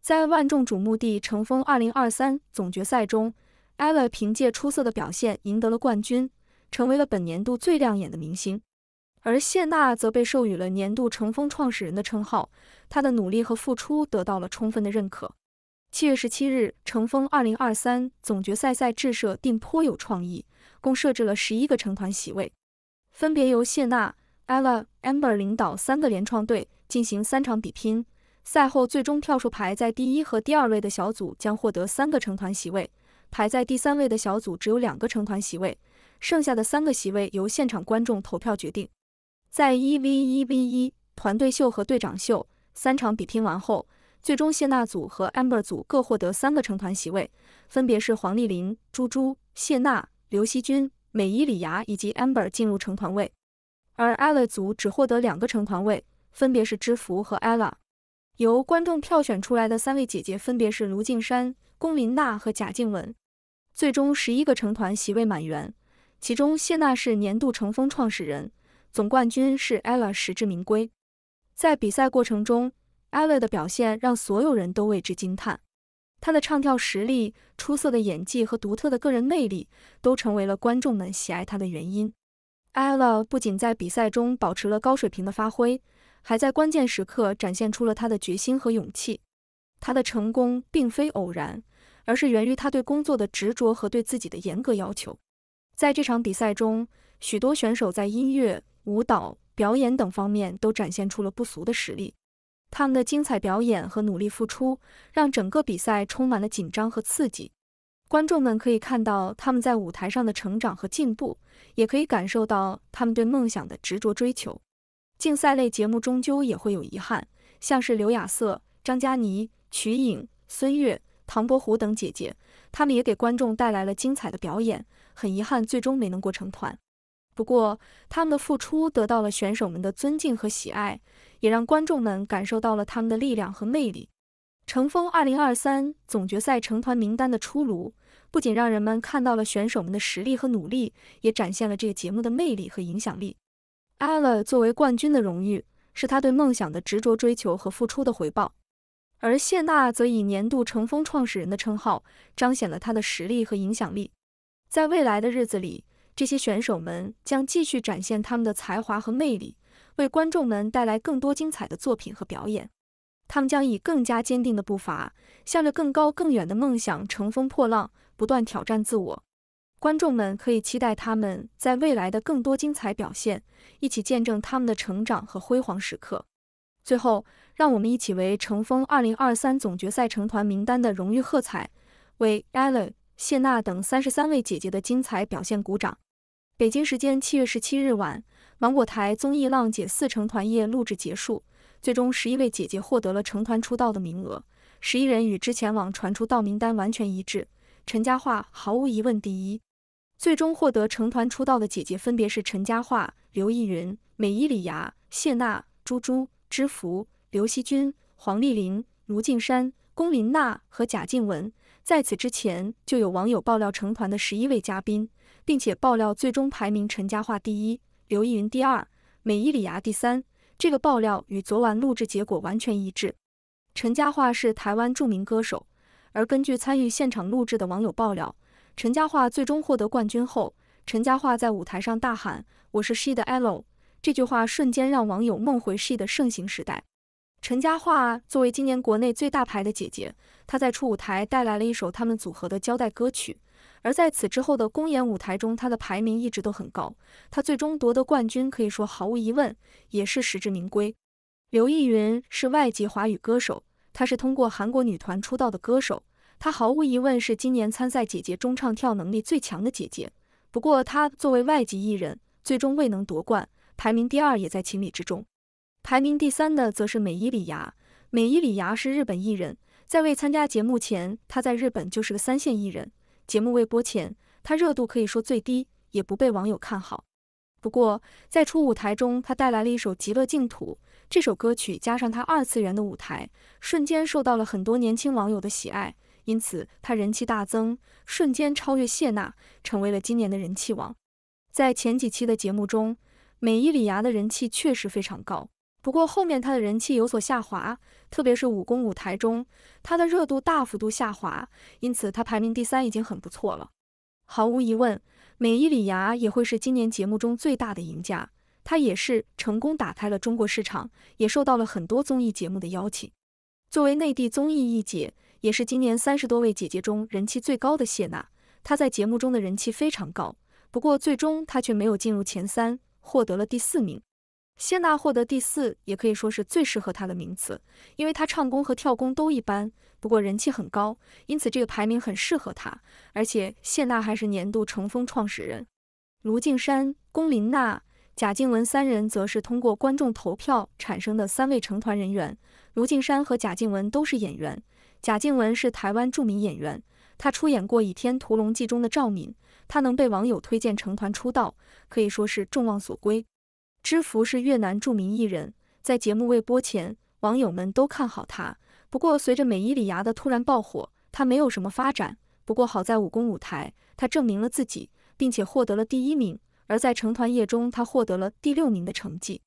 在万众瞩目的乘风2023总决赛中，ella 凭借出色的表现赢得了冠军，成为了本年度最亮眼的明星。而谢娜则被授予了年度乘风创始人的称号，她的努力和付出得到了充分的认可。七月十七日，乘风2023总决赛赛制设定颇有创意，共设置了十一个成团席位，分别由谢娜。ella、amber 领导三个联创队进行三场比拼，赛后最终跳数排在第一和第二位的小组将获得三个成团席位，排在第三位的小组只有两个成团席位，剩下的三个席位由现场观众投票决定。在一 v 一 v 一团队秀和队长秀三场比拼完后，最终谢娜组和 amber 组各获得三个成团席位，分别是黄丽玲、朱朱、谢娜、刘惜君、美依李芽以及 amber 进入成团位。而 Ella 组只获得两个成团位，分别是知福和 Ella。由观众票选出来的三位姐姐分别是卢靖姗、龚琳娜和贾静雯。最终十一个成团席位满员，其中谢娜是年度成风创始人，总冠军是 Ella，实至名归。在比赛过程中，Ella 的表现让所有人都为之惊叹。她的唱跳实力、出色的演技和独特的个人魅力，都成为了观众们喜爱她的原因。艾拉不仅在比赛中保持了高水平的发挥，还在关键时刻展现出了他的决心和勇气。他的成功并非偶然，而是源于他对工作的执着和对自己的严格要求。在这场比赛中，许多选手在音乐、舞蹈、表演等方面都展现出了不俗的实力。他们的精彩表演和努力付出，让整个比赛充满了紧张和刺激。观众们可以看到他们在舞台上的成长和进步，也可以感受到他们对梦想的执着追求。竞赛类节目终究也会有遗憾，像是刘亚瑟、张嘉倪、曲颖、孙悦、唐伯虎等姐姐，他们也给观众带来了精彩的表演。很遗憾，最终没能过成团。不过，他们的付出得到了选手们的尊敬和喜爱，也让观众们感受到了他们的力量和魅力。《乘风二零二三》总决赛成团名单的出炉。不仅让人们看到了选手们的实力和努力，也展现了这个节目的魅力和影响力。Ella 作为冠军的荣誉，是他对梦想的执着追求和付出的回报。而谢娜则以年度乘风创始人的称号，彰显了他的实力和影响力。在未来的日子里，这些选手们将继续展现他们的才华和魅力，为观众们带来更多精彩的作品和表演。他们将以更加坚定的步伐，向着更高更远的梦想乘风破浪。不断挑战自我，观众们可以期待他们在未来的更多精彩表现，一起见证他们的成长和辉煌时刻。最后，让我们一起为《乘风二零二三》总决赛成团名单的荣誉喝彩，为 e l l 谢娜等三十三位姐姐的精彩表现鼓掌。北京时间七月十七日晚，芒果台综艺《浪姐四》成团夜录制结束，最终十一位姐姐获得了成团出道的名额，十一人与之前网传出道名单完全一致。陈嘉桦毫无疑问第一，最终获得成团出道的姐姐分别是陈嘉桦、刘奕云、美依礼芽、谢娜、朱珠、知福、刘惜君、黄丽玲、卢靖姗、龚琳娜和贾静雯。在此之前，就有网友爆料成团的十一位嘉宾，并且爆料最终排名陈嘉桦第一，刘奕云第二，美依礼芽第三。这个爆料与昨晚录制结果完全一致。陈嘉桦是台湾著名歌手。而根据参与现场录制的网友爆料，陈嘉桦最终获得冠军后，陈嘉桦在舞台上大喊：“我是 She 的 L”，这句话瞬间让网友梦回 She 的盛行时代。陈嘉桦作为今年国内最大牌的姐姐，她在初舞台带来了一首他们组合的交代歌曲，而在此之后的公演舞台中，她的排名一直都很高。她最终夺得冠军，可以说毫无疑问也是实至名归。刘亦云是外籍华语歌手。她是通过韩国女团出道的歌手，她毫无疑问是今年参赛姐姐中唱跳能力最强的姐姐。不过她作为外籍艺人，最终未能夺冠，排名第二也在情理之中。排名第三的则是美依礼芽，美依礼芽是日本艺人，在未参加节目前，她在日本就是个三线艺人。节目未播前，她热度可以说最低，也不被网友看好。不过在初舞台中，她带来了一首《极乐净土》。这首歌曲加上他二次元的舞台，瞬间受到了很多年轻网友的喜爱，因此他人气大增，瞬间超越谢娜，成为了今年的人气王。在前几期的节目中，美依礼芽的人气确实非常高，不过后面他的人气有所下滑，特别是武功舞台中，他的热度大幅度下滑，因此他排名第三已经很不错了。毫无疑问，美依礼芽也会是今年节目中最大的赢家。她也是成功打开了中国市场，也受到了很多综艺节目的邀请。作为内地综艺一姐，也是今年三十多位姐姐中人气最高的谢娜，她在节目中的人气非常高。不过最终她却没有进入前三，获得了第四名。谢娜获得第四也可以说是最适合她的名次，因为她唱功和跳功都一般，不过人气很高，因此这个排名很适合她。而且谢娜还是年度乘风创始人卢靖姗、龚琳娜。贾静雯三人则是通过观众投票产生的三位成团人员，卢靖姗和贾静雯都是演员，贾静雯是台湾著名演员，她出演过《倚天屠龙记》中的赵敏，她能被网友推荐成团出道，可以说是众望所归。知福是越南著名艺人，在节目未播前，网友们都看好他，不过随着美依礼芽的突然爆火，他没有什么发展，不过好在武功舞台，他证明了自己，并且获得了第一名。而在成团夜中，他获得了第六名的成绩。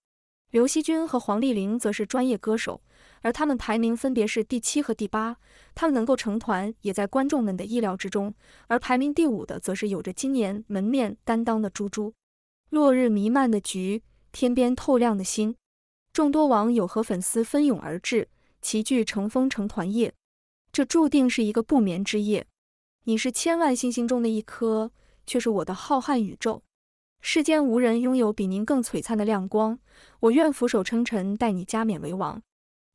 刘惜君和黄丽玲则是专业歌手，而他们排名分别是第七和第八。他们能够成团，也在观众们的意料之中。而排名第五的，则是有着今年门面担当的朱猪。落日弥漫的橘，天边透亮的星。众多网友和粉丝蜂拥而至，齐聚成风成团夜。这注定是一个不眠之夜。你是千万星星中的一颗，却是我的浩瀚宇宙。世间无人拥有比您更璀璨的亮光，我愿俯首称臣，待你加冕为王。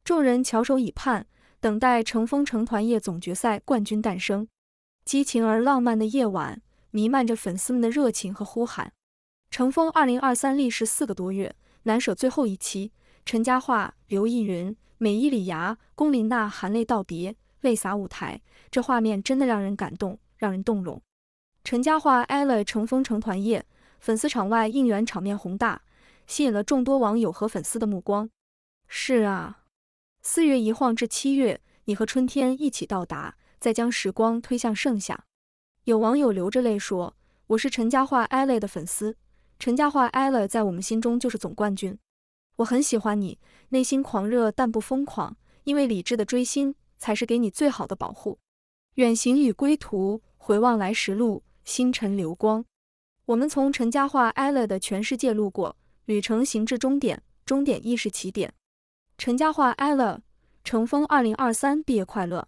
众人翘首以盼，等待《乘风成团夜》总决赛冠军诞生。激情而浪漫的夜晚，弥漫着粉丝们的热情和呼喊。《乘风二零二三》历时四个多月，难舍最后一期，陈嘉桦、刘奕云、美依礼芽、龚琳娜含泪道别，泪洒舞台，这画面真的让人感动，让人动容。陈嘉桦挨了《乘风成团夜》。粉丝场外应援场面宏大，吸引了众多网友和粉丝的目光。是啊，四月一晃至七月，你和春天一起到达，再将时光推向盛夏。有网友流着泪说：“我是陈嘉桦 Ella 的粉丝，陈嘉桦 Ella 在我们心中就是总冠军。我很喜欢你，内心狂热但不疯狂，因为理智的追星才是给你最好的保护。”远行与归途，回望来时路，星辰流光。我们从陈嘉桦 Ella 的全世界路过，旅程行至终点，终点亦是起点。陈嘉桦 Ella，乘风二零二三毕业快乐！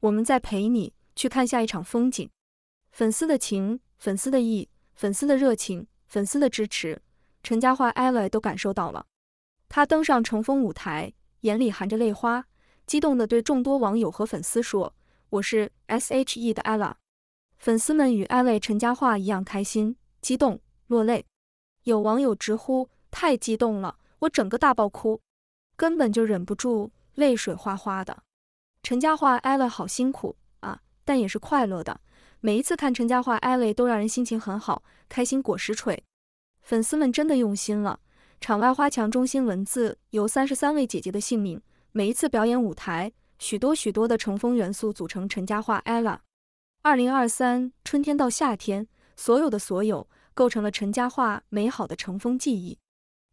我们在陪你去看下一场风景。粉丝的情，粉丝的意，粉丝的热情，粉丝的支持，陈嘉桦 Ella 都感受到了。他登上乘风舞台，眼里含着泪花，激动地对众多网友和粉丝说：“我是 S H E 的 Ella。”粉丝们与艾 l 陈嘉桦一样开心。激动落泪，有网友直呼太激动了，我整个大爆哭，根本就忍不住泪水哗哗的。陈嘉桦 Ella 好辛苦啊，但也是快乐的。每一次看陈嘉桦 Ella 都让人心情很好，开心果实锤。粉丝们真的用心了，场外花墙中心文字由三十三位姐姐的姓名。每一次表演舞台，许多许多的乘风元素组成陈嘉桦 Ella。二零二三春天到夏天，所有的所有。构成了陈嘉桦美好的乘风记忆。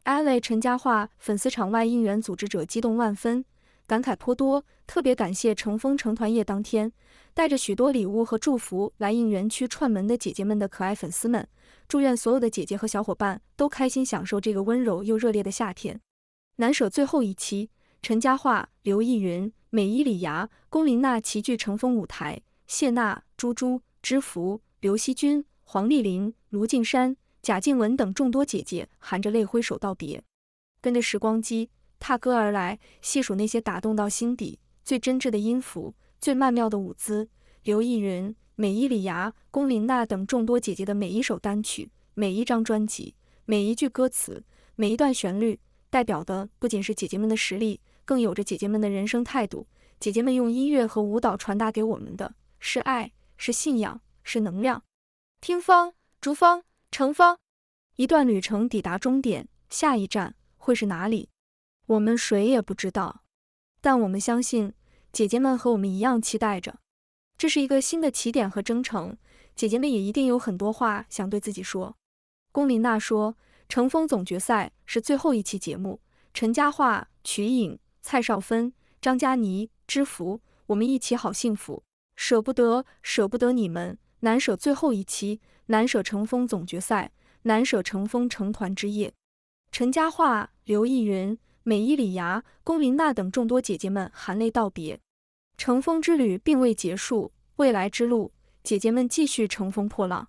艾力陈嘉桦粉丝场外应援组织者激动万分，感慨颇多，特别感谢乘风成团夜当天带着许多礼物和祝福来应援区串门的姐姐们的可爱粉丝们，祝愿所有的姐姐和小伙伴都开心享受这个温柔又热烈的夏天。难舍最后一期，陈嘉桦、刘逸云、美依礼芽、龚琳娜齐聚乘风舞台，谢娜、朱珠、知福、刘惜君。黄丽玲、卢靖姗、贾静雯等众多姐姐含着泪挥手道别，跟着时光机踏歌而来，细数那些打动到心底、最真挚的音符、最曼妙的舞姿。刘亦云、美依礼芽、龚琳娜等众多姐姐的每一首单曲、每一张专辑、每一句歌词、每一段旋律，代表的不仅是姐姐们的实力，更有着姐姐们的人生态度。姐姐们用音乐和舞蹈传达给我们的是爱、是信仰、是能量。听风，逐风，乘风，一段旅程抵达终点，下一站会是哪里？我们谁也不知道，但我们相信姐姐们和我们一样期待着。这是一个新的起点和征程，姐姐们也一定有很多话想对自己说。龚琳娜说：“乘风总决赛是最后一期节目，陈嘉桦、曲颖、蔡少芬、张嘉倪、知福，我们一起好幸福，舍不得，舍不得你们。”难舍最后一期，难舍乘风总决赛，难舍乘风成团之夜，陈嘉桦、刘奕云、美依礼芽、龚琳娜等众多姐姐们含泪道别。乘风之旅并未结束，未来之路，姐姐们继续乘风破浪。